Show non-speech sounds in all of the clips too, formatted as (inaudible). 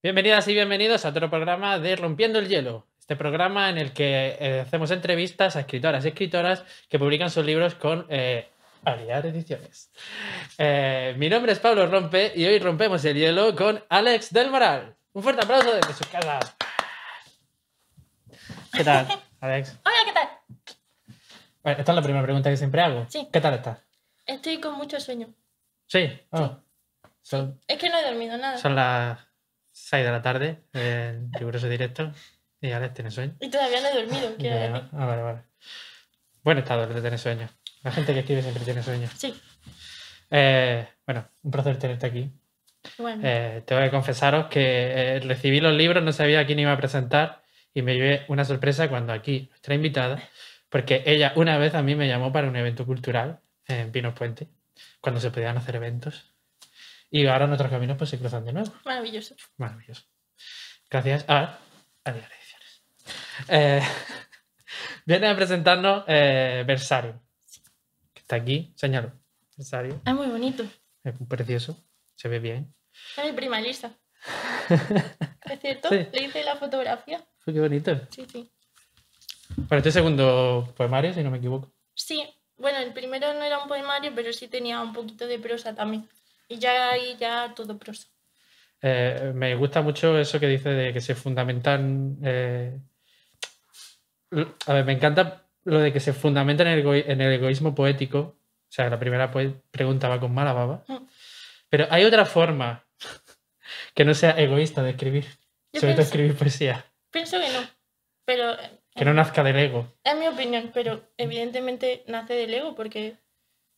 Bienvenidas y bienvenidos a otro programa de Rompiendo el Hielo, este programa en el que eh, hacemos entrevistas a escritoras y escritoras que publican sus libros con Aliar eh, ediciones. Eh, mi nombre es Pablo Rompe y hoy rompemos el hielo con Alex del Moral. Un fuerte aplauso desde sus casas. ¿Qué tal, (laughs) Alex? Hola, ¿qué tal? Bueno, esta es la primera pregunta que siempre hago. ¿Qué tal estás? Estoy con mucho sueño. Sí. Oh. Es que no he dormido nada. Son las 6 de la tarde, en riguroso directo. Y Alex tiene sueño. Y todavía no he dormido. ¿qué ya, Buen estado de tener sueño. La gente que escribe siempre tiene sueño. Sí. Eh, bueno, un placer tenerte aquí. Bueno. Eh, tengo que confesaros que eh, recibí los libros, no sabía a quién iba a presentar y me llevé una sorpresa cuando aquí, nuestra invitada, porque ella una vez a mí me llamó para un evento cultural en Pinos Puente, cuando se podían hacer eventos. Y ahora nuestros caminos pues, se cruzan de nuevo. Maravilloso. Maravilloso. Gracias a Adiós Ediciones. viene a presentarnos eh, Versario, que está aquí, señalo. Versario. Es ah, muy bonito. Es precioso, se ve bien. Es mi prima (laughs) ¿Es cierto? Le hice la fotografía. Fue qué bonito. Sí, sí. Para este segundo poemario, si no me equivoco. Sí, bueno, el primero no era un poemario, pero sí tenía un poquito de prosa también. Y ya ahí ya todo prosa. Eh, me gusta mucho eso que dice de que se fundamentan. Eh, a ver, me encanta lo de que se fundamentan en el, egoísmo poético. O sea, la primera pues, pregunta va con mala baba. Mm. Pero hay otra forma que no sea egoísta de escribir. sobre todo escribir poesía. Pienso que no. Pero. Que no nazca del ego. Es mi opinión, pero evidentemente nace del ego porque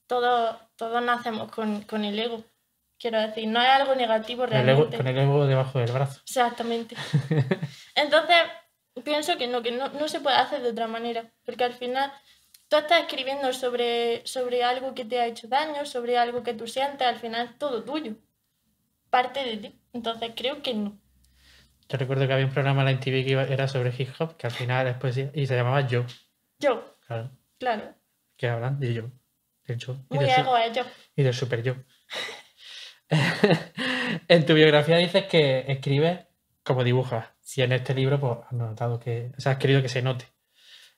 todos, nacemos con, con el ego. Quiero decir, no hay algo negativo realmente. Con el ego, debajo del brazo. Exactamente. (laughs) Entonces, pienso que no, que no, se puede hacer de otra manera, porque al final tú estás escribiendo sobre, sobre algo que te ha hecho daño, sobre algo que tú sientes, al final es todo tuyo, parte de ti. Entonces, creo que no. Yo recuerdo que había un programa en la que era sobre hip hop, que al final después y se llamaba Yo. Yo. Claro. Claro. Que hablan de yo. yo. Muy ego, yo. Y del super yo. (laughs) (laughs) en tu biografía dices que escribes como dibujas. Si en este libro pues, has notado que. has querido que se note.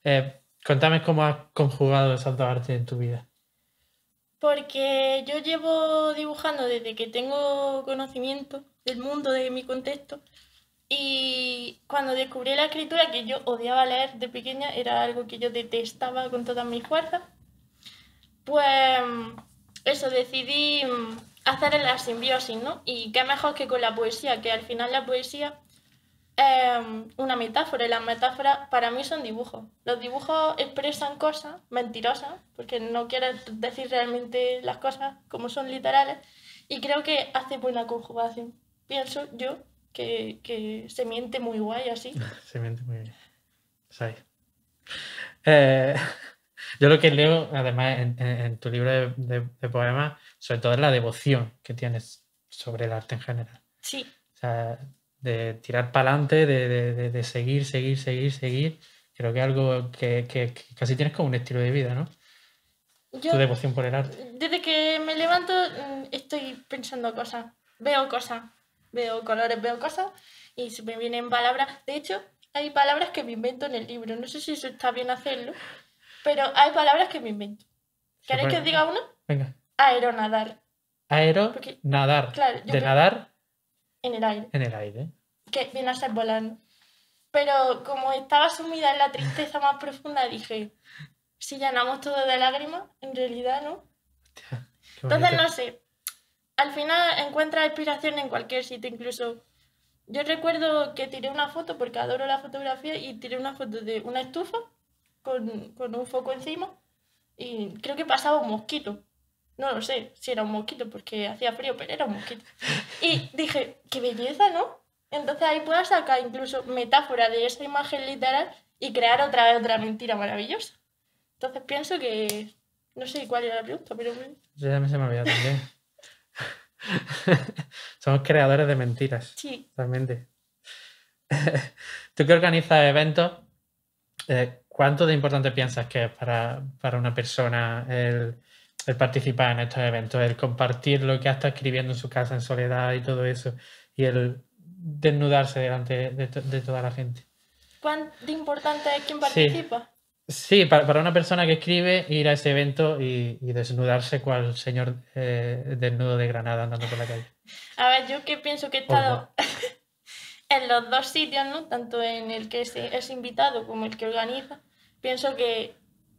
Eh, contame cómo has conjugado esas dos artes en tu vida. Porque yo llevo dibujando desde que tengo conocimiento del mundo, de mi contexto. Y cuando descubrí la escritura, que yo odiaba leer de pequeña, era algo que yo detestaba con todas mis fuerzas, pues eso, decidí mm, hacer la simbiosis, ¿no? Y qué mejor que con la poesía, que al final la poesía es em, una metáfora y las metáforas para mí son dibujos. Los dibujos expresan cosas mentirosas, porque no quieren decir realmente las cosas como son literales, y creo que hace buena conjugación. Pienso yo que, se miente muy guay así. (laughs) se miente muy bien. Eh, (laughs) yo lo que leo, además, en, tu libro de poemas, sobre todo es la devoción que tienes sobre el arte en general. Sí. O sea, de tirar para adelante, de, seguir, seguir, seguir, seguir. Creo que algo que, casi tienes como un estilo de vida, ¿no? tu devoción por el arte. Desde que me levanto mm, estoy pensando cosas, veo cosas, veo colores, veo cosas y se me vienen palabras. De hecho, hay palabras que me invento en el libro. No sé si eso está bien hacerlo, pero hay palabras que me invento. ¿Queréis que os diga una? Venga. Aeronadar. Aero, nadar. de nadar en el aire. en el aire. Que viene a ser volando. Pero como estaba sumida en la tristeza más profunda, dije, si llenamos todo de lágrimas, en realidad no. Entonces, no sé. Al final encuentra inspiración en cualquier sitio, incluso. Yo recuerdo que tiré una foto, porque adoro la fotografía, y tiré una foto de una estufa con un foco encima. Y creo que pasaba un mosquito. No lo sé si era un mosquito porque hacía frío, pero era un mosquito. Y dije, qué belleza, ¿no? Entonces ahí puedo sacar incluso metáfora de esa imagen literal y crear otra vez otra mentira maravillosa. Entonces pienso que... No sé cuál era la pregunta, pero... Ya me se me también. (laughs) Somos creadores de mentiras. Sí. Realmente. (laughs) Tú que organizas eventos, eh, ¿cuánto de importante piensas que es para, para una persona el el participar en estos eventos, el compartir lo que ha estado escribiendo en su casa en soledad y todo eso, y el desnudarse delante de, toda la gente. ¿Cuán importante es quien participa? Sí, para, una persona que escribe, ir a ese evento y, desnudarse desnudarse cual señor eh, desnudo de Granada andando por la calle. A ver, yo que pienso que he estado (laughs) en los dos sitios, ¿no? Tanto en el que es invitado como el que organiza. Pienso que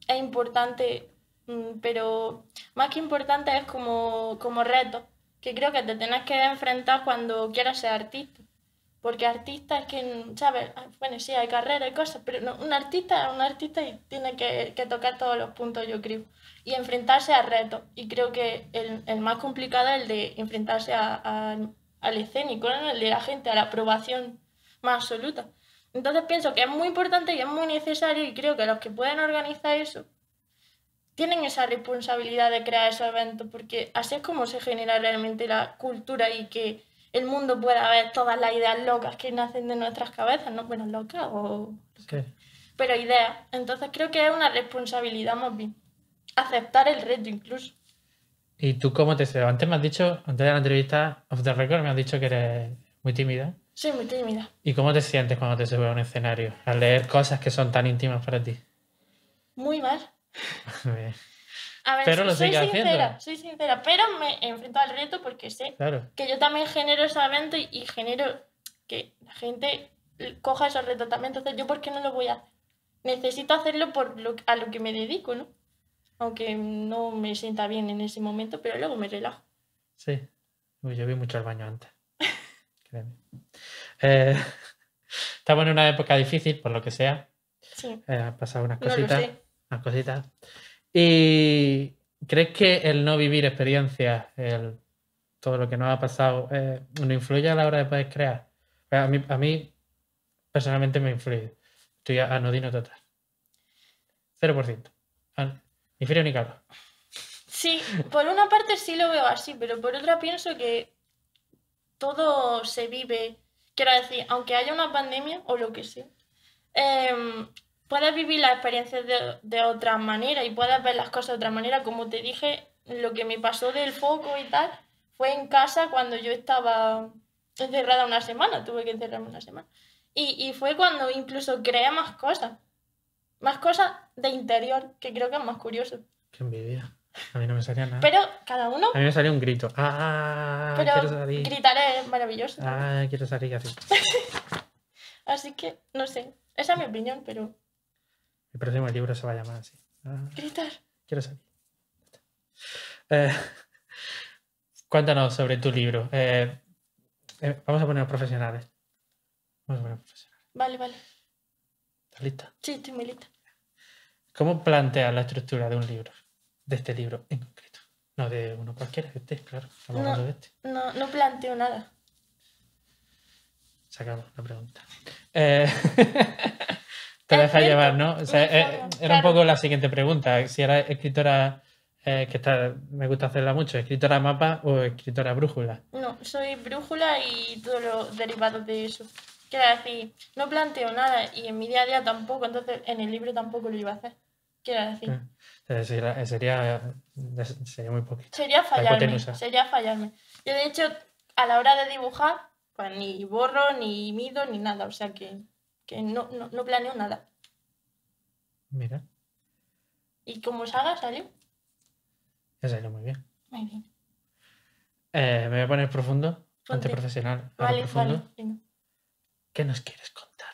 es importante Mm, pero más que importante es como, como reto, que creo que te tenés que enfrentar cuando quieras ser artista. Porque artista es que, ¿sabes? Ah, bueno, sí, hay carrera y cosas, pero un artista es un artista y tiene que, tocar todos los puntos, yo creo. Y enfrentarse a retos. Y creo que el, el más complicado es el de enfrentarse a, al escénico, el de la gente, a la aprobación más absoluta. Entonces pienso que es muy importante y es muy necesario y creo que los que pueden organizar eso tienen esa responsabilidad de crear esos eventos, porque así es como se genera realmente la cultura y que el mundo pueda ver todas las ideas locas que nacen de nuestras cabezas, ¿no? Bueno, locas o... Pero ideas. Entonces creo que es una responsabilidad más bien. Aceptar el reto incluso. ¿Y tú cómo te sientes? Antes me has dicho, antes de la entrevista of the record, me has dicho que eres muy tímida. Sí, muy tímida. ¿Y cómo te sientes cuando te subes a un escenario? Al leer cosas que son tan íntimas para ti. Muy mal. (laughs) A ver. pero soy, sincera, soy sincera, pero me enfrento al reto porque sé que yo también genero ese evento y, genero que la gente coja esos retos también. Entonces, ¿yo por qué no lo voy a hacer? Necesito hacerlo por lo, a lo que me dedico, ¿no? Aunque no me sienta bien en ese momento, pero luego me relajo. Sí. yo vi mucho al baño antes. (laughs) Créeme. Eh, (laughs) estamos en una época difícil, por lo que sea. Sí. Eh, ha pasado unas cositas cositas. ¿Y crees que el no vivir experiencias, todo lo que nos ha pasado, eh, no influye a la hora de poder crear? Pues a mí, personalmente me influye. Estoy anodino total. 0%. Ni frío ni Sí, por una parte sí lo veo así, pero por otra pienso que todo se vive. Quiero decir, aunque haya una pandemia o lo que sea, em, puedes vivir las experiencias de, otra manera y puedes ver las cosas de otra manera. Como te dije, lo que me pasó del foco y tal fue en casa cuando yo estaba encerrada una semana, tuve que encerrarme una semana. Y, fue cuando incluso creé más cosas, más cosas de interior, que creo que es más curioso. Qué envidia. A mí no me salía nada. Pero cada uno. A mí me salió un grito. ¡Ah! ah quiero salir. Gritar es maravilloso. ¡Ah! Quiero salir así. (laughs) así que, no sé. Esa es mi opinión, pero. El próximo libro se va a llamar así. Ah. Gritar. Quiero salir. Eh, cuéntanos sobre tu libro. Eh, eh, vamos a poner profesionales. Vamos a poner profesionales. Vale, vale. ¿Estás lista? Sí, estoy muy lista. ¿Cómo planteas la estructura de un libro? De este libro en concreto. No de uno cualquiera, que este, claro. no, No, planteo nada. Se acabó la pregunta. Eh... (laughs) deja llevar, ¿no? Pues eh, era un poco la siguiente pregunta. Si era escritora, eh, que está, me gusta hacerla mucho, escritora mapa o escritora brújula. No, soy brújula y todo lo derivado de eso. Quiero decir, no planteo nada y en mi día a día tampoco, entonces en el libro tampoco lo iba a hacer. Quiero decir. Ah, sería, eh, sería, muy poquito. Sería fallarme. Sería fallarme. Yo, de hecho, a la hora de dibujar, pues ni borro, ni mido, ni nada. O sea que, que no, no, no planeo nada. Mira. ¿Y como salga, salió? Ya salió muy bien. Muy bien. Eh, me voy a poner profundo, Ante profesional. Vale, ¿Qué nos quieres contar?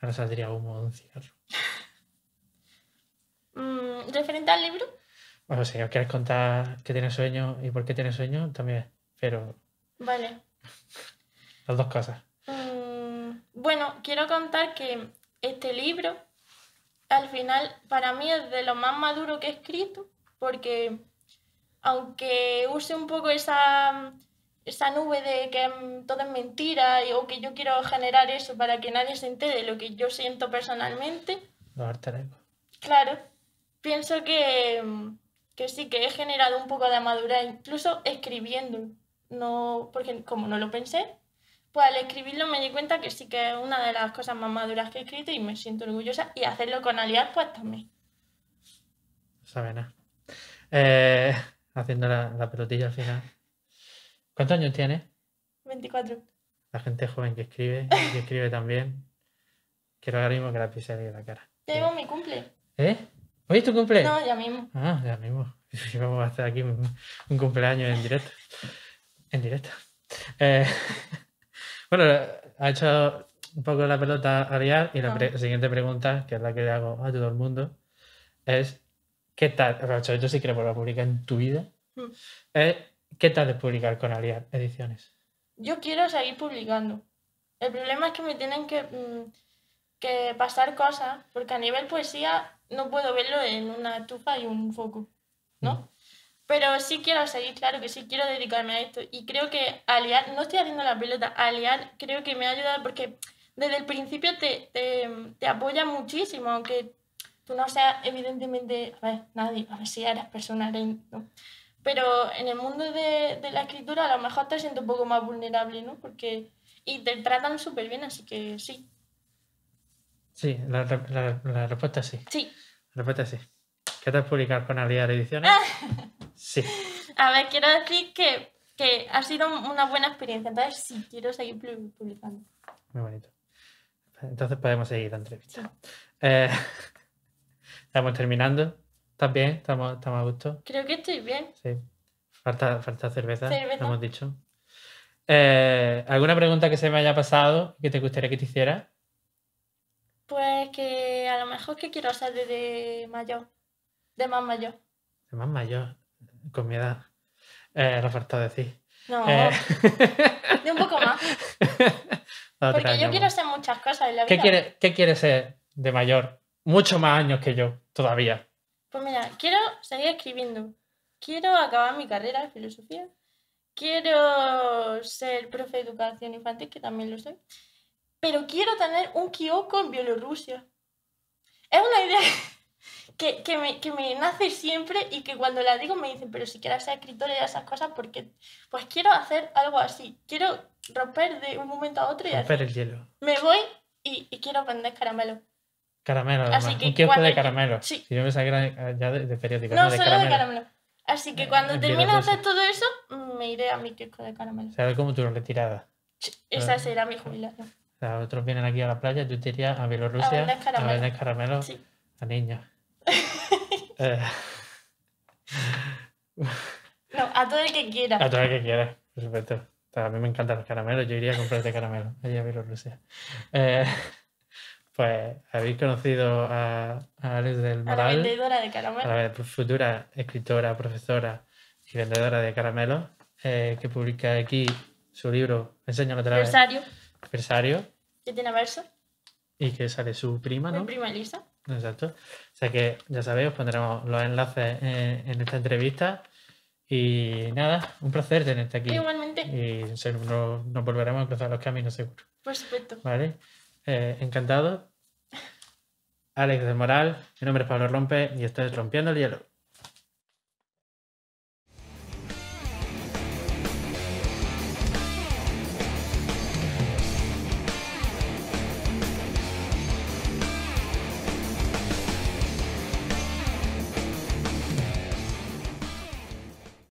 Ahora saldría humo de un cigarro. (laughs) Mm, ¿Referente al libro? Bueno, si os quieres contar que tiene sueño y por qué tiene sueño, también, pero... Vale. (laughs) Las dos cosas. Mm, bueno, quiero contar que este libro final para mí es de lo más maduro que he escrito, porque aunque use un poco esa, esa nube de que em, todo es mentira y, o que yo quiero generar eso para que nadie se entere de lo que yo siento personalmente. claro, pienso que, em, que, sí, que he generado un poco de madurez, incluso escribiendo, no, porque como no lo pensé, pues, al escribirlo me di cuenta que sí que es una de las cosas más maduras que he escrito y me siento orgullosa. Y hacerlo con Alias, pues también. saben nada. Eh, haciendo la, pelotilla al final. ¿Cuántos años tienes? 24. La gente joven que escribe, que escribe también. Quiero ahora mismo que la pise de la cara. llevo mi cumple. ¿Eh? ¿Hoy es tu cumple? No, ya mismo. Ah, ya mismo. (laughs) Vamos a hacer aquí un, un cumpleaños en directo. En directo. Eh, bueno, ha hecho un poco la pelota a y ah. la siguiente pregunta, que es la que le hago a todo el mundo, es ¿qué tal? Racho, yo sí quiero volver a publicar en tu vida. Hmm. ¿Qué tal de publicar con Aliar Ediciones? Yo quiero seguir publicando. El problema es que me tienen que, mm, pasar cosas, porque a nivel poesía no puedo verlo en una estufa y un foco, ¿no? Hmm. Pero sí quiero seguir, claro que sí quiero dedicarme a esto. Y creo que aliar, no estoy haciendo la pelota, aliar creo que me ha ayudado porque desde el principio te, te, apoya muchísimo, aunque tú no seas evidentemente, a ver, nadie, a ver si eres personal pero en el mundo de, de, la escritura a lo mejor te siento un poco más vulnerable, ¿no? Porque, y te tratan súper bien, así que sí. Sí, la, la, respuesta es sí. Sí. La respuesta es sí. ¿Qué tal publicar con Aliar Ediciones? (laughs) Sí. A ver, quiero decir que, ha sido una buena experiencia, entonces sí quiero seguir publicando. Muy bonito. Entonces podemos seguir la entrevista. Eh, (laughs) estamos terminando. ¿Estás bien? ¿Estamos, ¿Estamos a gusto? Creo que estoy bien. Sí. Falta, falta cerveza, lo hemos dicho. Eh, ¿Alguna pregunta que se me haya pasado que te gustaría que te hiciera? Pues que a lo mejor que quiero salir de, de mayor. De más mayor. De más mayor con mi edad. no eh, falta decir. No. Eh. (laughs) De un poco más. (laughs) Porque yo quiero ser muchas cosas en la ¿Qué vida. Quiere, ¿Qué quieres ser de mayor? Mucho más años que yo, todavía. Pues mira, quiero seguir escribiendo. Quiero acabar mi carrera de filosofía. Quiero ser profe de educación infantil, que también lo soy. Pero quiero tener un kiosco en Bielorrusia. Es una idea que, me, nace siempre y que cuando la digo me dicen, pero si quieres ser escritora y esas cosas, porque pues quiero hacer algo así, quiero romper de un momento a otro y romper el hielo. Me voy y, quiero vender caramelo. Caramelo, Así que un de caramelo. Si yo me sacara eh, ya de, periódico. No, solo de caramelo. Así que eh, cuando termine de hacer todo eso, me iré a mi kiosco de caramelo. ¿Sabes como tu retirada. Sí, esa ah. será mi jubilación. otros vienen aquí a la playa, tú te irías a Bielorrusia a vender caramelo a niños. Eh. No, a todo el que quiera. A todo el que quiera, por supuesto. A mí me encantan los caramelos, yo iría a comprarte caramelo allá a Bielorrusia. Eh, pues habéis conocido a, a del Moral. A la vendedora de caramelos. A la futura escritora, profesora y vendedora de caramelos, eh, que publica aquí su libro, enséñalo otra vez. Versario. Que tiene verso. Y que sale su prima, ¿no? Mi prima Elisa. Exacto. O sea que ya sabéis, os pondremos los enlaces en, esta entrevista. Y nada, un placer tenerte aquí. Igualmente. Y seguro nos volveremos a cruzar los caminos seguro. Por supuesto. Vale. Eh, encantado. Alex de Moral, mi nombre es Pablo Rompe y estoy rompiendo el hielo.